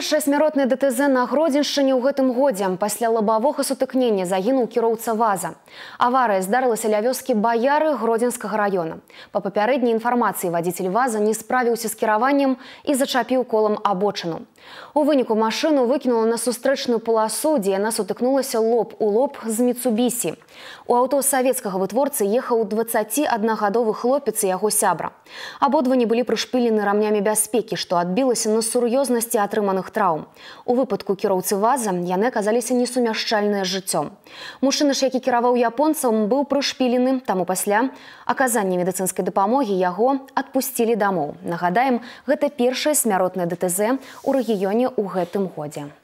першае смяротнае ДТЗ на гродзенчыне ў гэтым годзе пасля лабавога сутыкнення загінуў кіроўца ваза. Аварыя здарылася ля вёскі баяры гродзенскага раёна. Па папярэдняй інфармацыі вадзіцель ваза не справіўся з кіраваннем і зачапіў колам абочыну. У выніку машыну выкінула на сустрэчную паласу, дзе яна сутыкнулася лоб у лоб з міцубісі. У аўто савецкага вытворцы ехаў 21гадовы хлопец і яго сябра. Абодва не былі прышпілены рамнямі бяспекі, што адбілася на сур'ёзнасці атрыманых рэмонтных траўм. У выпадку кіроўцы вазам яны аказаліся несумяшчальнае жыццём. Мужчына ж, які кіраваў японцам, быў прышпілены, таму пасля аказання медыцынскай дапамогі яго адпусцілі дамоў. Нагадаем, гэта першае смяротнае ДТЗ ў рэгіёне ў гэтым годзе.